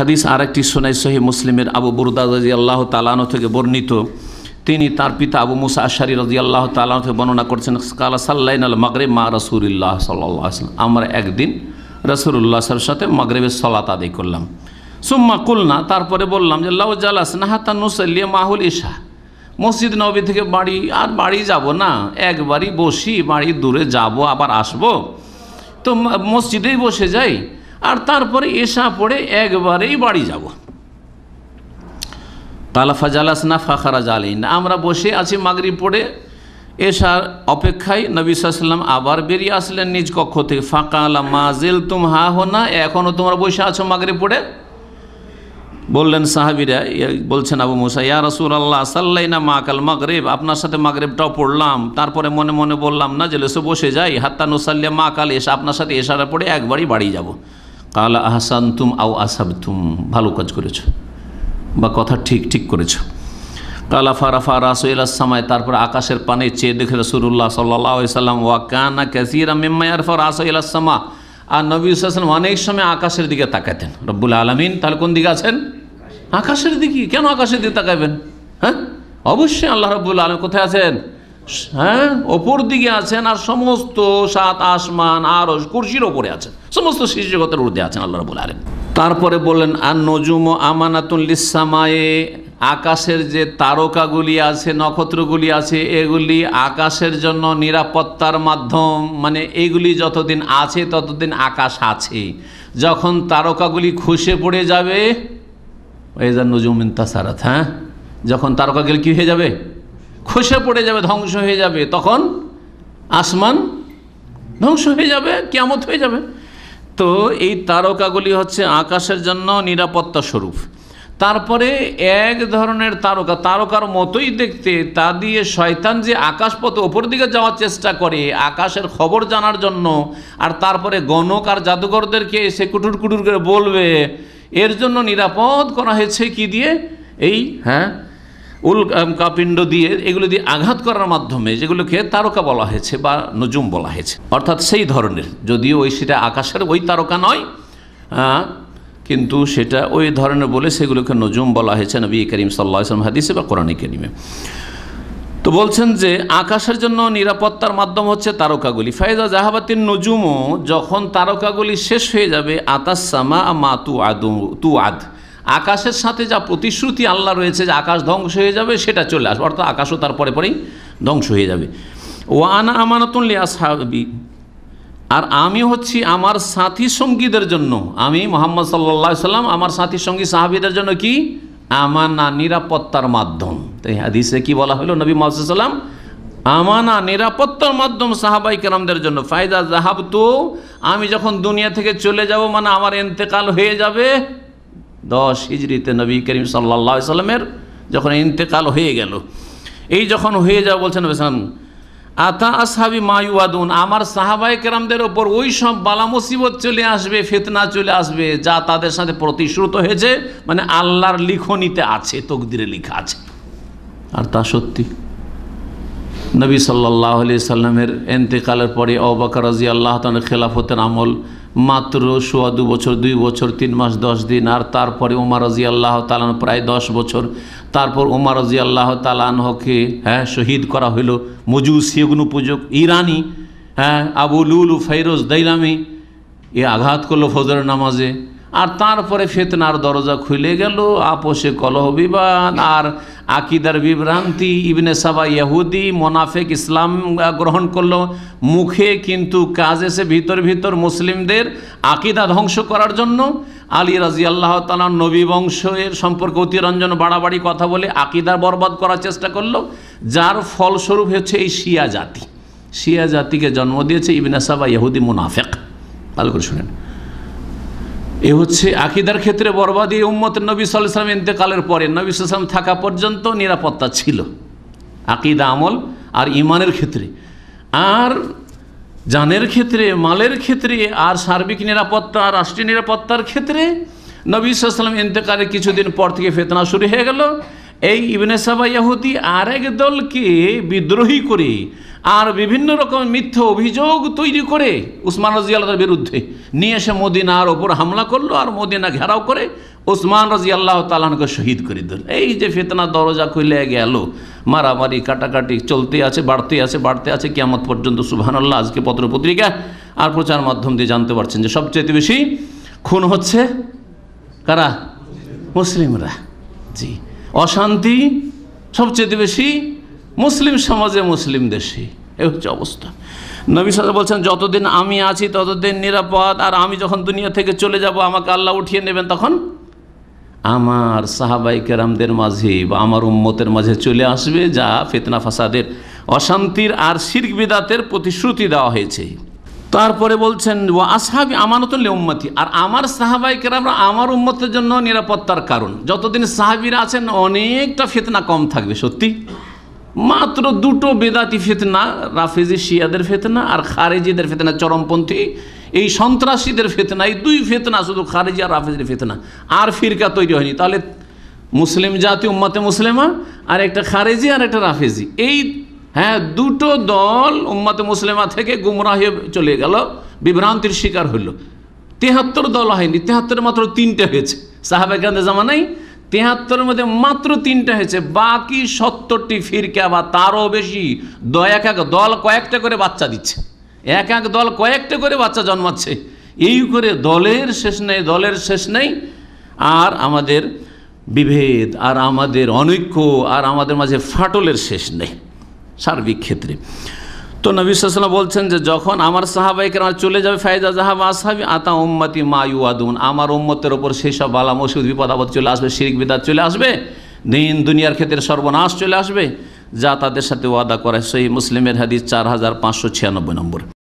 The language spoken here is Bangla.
হাদিস আর একটি সোনাই সহি মুসলিমের আবু বুরদাজি আল্লাহ তালানো থেকে বর্ণিত তিনি তার পিতা আবু মুসা আশারি রাজি আল্লাহ তালানো থেকে বর্ণনা করছেন কালা সাল্লাইন আল মাগরে মা রসুল্লাহ সাল্লাহ আমরা একদিন রসুল্লাহ সাল সাথে মাগরেবের সলাত আদায় করলাম সুম্মা কুলনা তারপরে বললাম যে লাউ জালাস নাহাতা নুসাল্লিয়া মাহুল ইশা মসজিদ নবী থেকে বাড়ি আর বাড়ি যাব না একবারই বসি বাড়ি দূরে যাব আবার আসব তো মসজিদেই বসে যাই আর তারপরে এসা পড়ে একবারেই বাড়ি যাব তালাফা না ফাখারা না আমরা বসে আছি মাগরি পড়ে এসার অপেক্ষায় নবী সাল্লাম আবার বেরিয়ে আসলেন নিজ কক্ষ থেকে ফাঁকা আলা মাজেল তুম হা হো না এখনও তোমরা বসে আছো মাগরি পড়ে বললেন সাহাবিরা বলছেন আবু মুসা ইয়া রসুল আল্লাহ সাল্লাই না মা কাল মাগরেব আপনার সাথে মাগরেবটাও পড়লাম তারপরে মনে মনে বললাম না যে বসে যাই হাত্তা নুসাল্লিয়া মা কাল এসা আপনার সাথে এসারা পড়ে একবারই বাড়ি যাব কালা আউ আও আসাবতুম ভালো কাজ করেছ বা কথা ঠিক ঠিক করেছ কালা ফারা ফারা সামায় তারপর আকাশের পানে চেয়ে দেখে রসুল্লাহ সাল্লাম কানা ক্যাসিরা মেম্মায়ার ফর সামা আর নবী সাল্লাম অনেক সময় আকাশের দিকে তাকাতেন রব্বুল আলমিন তাহলে কোন দিকে আছেন আকাশের দিকে কেন আকাশের দিকে তাকাবেন হ্যাঁ অবশ্যই আল্লাহ রব্বুল আলম কোথায় আছেন হ্যাঁ ওপর দিকে আছেন আর সমস্ত সাত আসমান আর কুর্সির ওপরে আছেন সমস্ত শিশুজগতের ঊর্ধ্বে আছেন আল্লাহ রবুল আলম তারপরে বললেন আর নজুম আমানাতুল লিসামায়ে আকাশের যে তারকাগুলি আছে নক্ষত্রগুলি আছে এগুলি আকাশের জন্য নিরাপত্তার মাধ্যম মানে এগুলি যতদিন আছে ততদিন আকাশ আছে যখন তারকাগুলি খুশে পড়ে যাবে ওয়েজার নজুমিন তাসারাত হ্যাঁ যখন তারকাগুলি কী হয়ে যাবে খসে পড়ে যাবে ধ্বংস হয়ে যাবে তখন আসমান ধ্বংস হয়ে যাবে কেমত হয়ে যাবে তো এই তারকাগুলি হচ্ছে আকাশের জন্য নিরাপত্তা স্বরূপ তারপরে এক ধরনের তারকা তারকার মতোই দেখতে তা দিয়ে শয়তান যে আকাশপথে ওপর দিকে যাওয়ার চেষ্টা করে আকাশের খবর জানার জন্য আর তারপরে গণক আর জাদুঘরদেরকে সে কুটুর কুটুর করে বলবে এর জন্য নিরাপদ করা হয়েছে কি দিয়ে এই হ্যাঁ উল কাপিণ্ড দিয়ে এগুলো দিয়ে আঘাত করার মাধ্যমে যেগুলোকে তারকা বলা হয়েছে বা নজুম বলা হয়েছে অর্থাৎ সেই ধরনের যদিও ওই সেটা আকাশের ওই তারকা নয় কিন্তু সেটা ওই ধরনের বলে সেগুলোকে নজুম বলা হয়েছে নবী করিম সাল্লা ইসলাম হাদিসে বা কোরআন করিমে তো বলছেন যে আকাশের জন্য নিরাপত্তার মাধ্যম হচ্ছে তারকাগুলি ফায়দা জাহাবাতির নজুমও যখন তারকাগুলি শেষ হয়ে যাবে আতাসামা মা তু আদু তু আদ আকাশের সাথে যা প্রতিশ্রুতি আল্লাহ রয়েছে যে আকাশ ধ্বংস হয়ে যাবে সেটা চলে আসবে অর্থাৎ আকাশও তার পরে পরেই ধ্বংস হয়ে যাবে ওয়ানা আমানাতুন লিয়াসাবি আর আমি হচ্ছি আমার সাথী সঙ্গীদের জন্য আমি মোহাম্মদ সাল্লা সাল্লাম আমার সাথী সঙ্গী সাহাবিদের জন্য কি আমানা নিরাপত্তার মাধ্যম তাই হাদিসে কি বলা হলো নবী সাল্লাম আমানা নিরাপত্তার মাধ্যম সাহাবাই কেরামদের জন্য ফায়দা জাহাব তো আমি যখন দুনিয়া থেকে চলে যাব মানে আমার এন্তেকাল হয়ে যাবে দশ হিজড়িতে নবী করিম সাল্লা সাল্লামের যখন ইন্তেকাল হয়ে গেল এই যখন হয়ে যাওয়া বলছেন বেসান আতা আসহাবি মায়ুয়াদুন আমার সাহাবাই কেরামদের ওপর ওই সব বালা মুসিবত চলে আসবে ফেতনা চলে আসবে যা তাদের সাথে প্রতিশ্রুত হয়েছে মানে আল্লাহর লিখনিতে আছে তকদিরে লিখা আছে আর তা সত্যি নবী সাল্লাহ আলি সাল্লামের এন্তেকালের পরে অবাকার রাজি আল্লাহ তালের খেলাফতের আমল মাত্র সোয়া দু বছর দুই বছর তিন মাস দশ দিন আর তারপরে উমার রাজি আল্লাহ তালান প্রায় দশ বছর তারপর উমার রাজি আল্লাহ তালানহকে হ্যাঁ শহীদ করা হইল মজুসি পুজক ইরানি হ্যাঁ আবু লুলু ফাইরোজ দৈলামি এ আঘাত করলো ফজর নামাজে আর তারপরে ফেতনার দরজা খুলে গেল আপোষে কলহ বিবাদ আর আকিদার বিভ্রান্তি ইবনে সাবা ইহুদি মোনাফেক ইসলাম গ্রহণ করলো মুখে কিন্তু কাজ এসে ভিতর ভিতর মুসলিমদের আকিদা ধ্বংস করার জন্য আলী রাজি আল্লাহ তালা নবী বংশের সম্পর্কে অতিরঞ্জন বাড়াবাড়ি কথা বলে আকিদা বরবাদ করার চেষ্টা করলো যার ফলস্বরূপ হচ্ছে এই শিয়া জাতি শিয়া জাতিকে জন্ম দিয়েছে ইবনে সাবা ইহুদি মোনাফেক ভালো করে শুনেন এ হচ্ছে আকিদার ক্ষেত্রে বরবাদি উম্মত নবী সাল্লাম ইন্তেকালের পরে নবী সালাম থাকা পর্যন্ত নিরাপত্তা ছিল আকিদা আমল আর ইমানের ক্ষেত্রে আর জানের ক্ষেত্রে মালের ক্ষেত্রে আর সার্বিক নিরাপত্তা রাষ্ট্রীয় নিরাপত্তার ক্ষেত্রে নবী সালাম ইন্তেকালের কিছুদিন পর থেকে ফেতনা শুরু হয়ে গেল এই ইবনে সাবা ইয়াহুদি আরেক দলকে বিদ্রোহী করে আর বিভিন্ন রকম মিথ্যা অভিযোগ তৈরি করে উসমান রাজিয়াল্লাহর বিরুদ্ধে নিয়ে এসে মদিনার ওপর হামলা করলো আর মদিনা ঘেরাও করে ওসমান রাজি আল্লাহ তালানকে শহীদ করে দিল এই যে ফেতনা দরজা খুলে গেল মারামারি কাটাকাটি চলতে আছে বাড়তে আছে বাড়তে আছে কেমন পর্যন্ত সুবহানাল্লাহ আজকে পত্রপত্রিকা আর প্রচার মাধ্যম দিয়ে জানতে পারছেন যে সবচেয়ে বেশি খুন হচ্ছে কারা মুসলিমরা জি অশান্তি সবচেয়ে বেশি মুসলিম সমাজে মুসলিম দেশে এ হচ্ছে অবস্থা নবী সাল বলছেন যতদিন আমি আছি ততদিন নিরাপদ আর আমি যখন দুনিয়া থেকে চলে যাব আমাকে আল্লাহ উঠিয়ে নেবেন তখন আমার সাহাবাই কেরামদের মাঝে বা আমার উম্মতের মাঝে চলে আসবে যা ফেতনা ফাসাদের অশান্তির আর শির্ক বিদাতের প্রতিশ্রুতি দেওয়া হয়েছে তারপরে বলছেন ও আসহাবি আমানতুল্লি উম্মতি আর আমার সাহাবাই কেরামরা আমার উম্মতের জন্য নিরাপত্তার কারণ যতদিন সাহাবিরা আছেন অনেকটা ফেতনা কম থাকবে সত্যি মাত্র দুটো বেদাতি ফেতনা রাফেজি শিয়াদের ফেতনা আর খারেজিদের ফেতনা চরমপন্থী এই সন্ত্রাসীদের ফেতনা এই দুই ফেতনা শুধু খারেজি আর রাফেজির ফেতনা আর ফিরকা তৈরি হয়নি তাহলে মুসলিম জাতি উম্মাতে মুসলেমা আর একটা খারেজি আর একটা রাফেজি এই হ্যাঁ দুটো দল উম্মাতে মুসলেমা থেকে গুমরা হয়ে চলে গেল বিভ্রান্তির শিকার হইল তেহাত্তর দল হয়নি তেহাত্তর মাত্র তিনটে হয়েছে সাহাবেকান্দের জামানাই তেহাত্তরের মধ্যে মাত্র তিনটা হয়েছে বাকি সত্তরটি ফিরকে বা তারও বেশি এক এক দল কয়েকটা করে বাচ্চা দিচ্ছে এক এক দল কয়েকটা করে বাচ্চা জন্মাচ্ছে এই করে দলের শেষ নেই দলের শেষ নেই আর আমাদের বিভেদ আর আমাদের অনৈক্য আর আমাদের মাঝে ফাটলের শেষ নেই সার্বিক ক্ষেত্রে তো নবী সাল্লাম বলছেন যে যখন আমার সাহাবাই আমার চলে যাবে ফায়দা জাহাব আসহাবি আতা উম্মাতি মা ইউয়াদুন আমার উম্মতের ওপর সেই সব বালা মসুদ বিপদ চলে আসবে শিরিক বিদাত চলে আসবে দিন দুনিয়ার ক্ষেত্রে সর্বনাশ চলে আসবে যা তাদের সাথে ওয়াদা করে সেই মুসলিমের হাদিস চার হাজার পাঁচশো ছিয়ানব্বই নম্বর